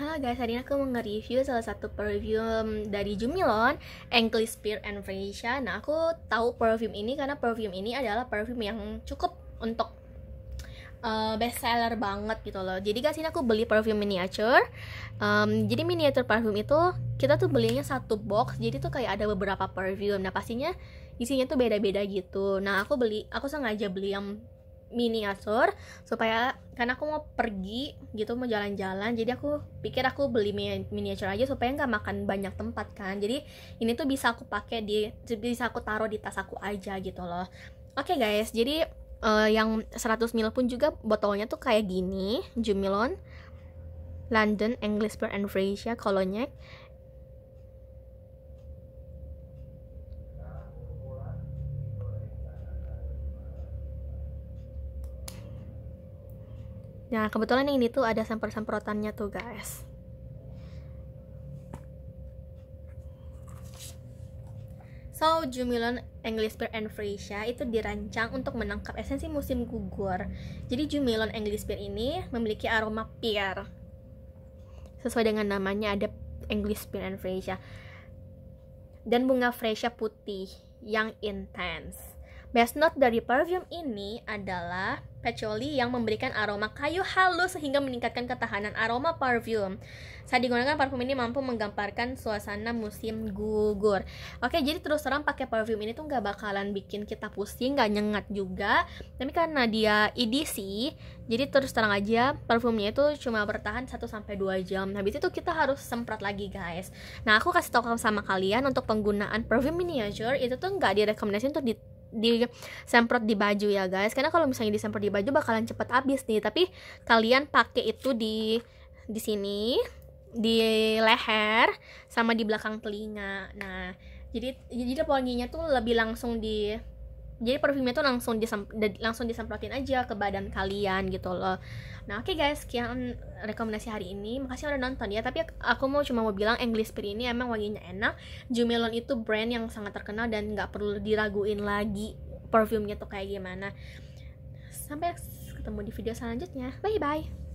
Halo guys, hari ini aku mau nge-review salah satu perfume dari Jumilon, Ankley Spear and Freesia. Nah, aku tahu perfume ini karena perfume ini adalah perfume yang cukup untuk uh, eh, best seller banget gitu loh. Jadi guys ini aku beli perfume miniature. Um, jadi miniature perfume itu kita tuh belinya satu box. Jadi tuh kayak ada beberapa perfume. Nah pastinya isinya tuh beda-beda gitu. Nah aku beli, aku sengaja beli yang miniatur supaya karena aku mau pergi gitu mau jalan-jalan jadi aku pikir aku beli miniatur aja supaya nggak makan banyak tempat kan jadi ini tuh bisa aku pakai di bisa aku taruh di tas aku aja gitu loh oke okay guys jadi uh, yang 100 mil pun juga botolnya tuh kayak gini Jumilon London English Beer and Freesia kolonyek Nah, kebetulan yang ini tuh ada semprot-semprotannya tuh, guys. So, Jumilon English Beer and Freesia itu dirancang untuk menangkap esensi musim gugur. Jadi, Jumilon English Beer ini memiliki aroma pear. Sesuai dengan namanya ada English Beer and Freesia. Dan bunga freesia putih yang intense. Best note dari perfume ini adalah patchouli yang memberikan aroma kayu halus sehingga meningkatkan ketahanan aroma parfum. Saat digunakan parfum ini mampu menggambarkan suasana musim gugur. Oke, jadi terus terang pakai parfum ini tuh nggak bakalan bikin kita pusing, nggak nyengat juga. Tapi karena dia EDC, jadi terus terang aja parfumnya itu cuma bertahan 1 sampai 2 jam. Habis itu kita harus semprot lagi, guys. Nah, aku kasih tahu sama kalian untuk penggunaan parfum miniature itu tuh nggak direkomendasikan untuk di disemprot di baju ya guys karena kalau misalnya disemprot di baju bakalan cepet habis nih tapi kalian pakai itu di di sini di leher sama di belakang telinga nah jadi jadi wanginya tuh lebih langsung di jadi perfume itu langsung disem, langsung disemprotin aja ke badan kalian gitu loh nah oke okay guys sekian rekomendasi hari ini makasih udah nonton ya tapi aku mau cuma mau bilang English Spirit ini emang wanginya enak Jumelon itu brand yang sangat terkenal dan nggak perlu diraguin lagi parfumnya tuh kayak gimana sampai ketemu di video selanjutnya bye bye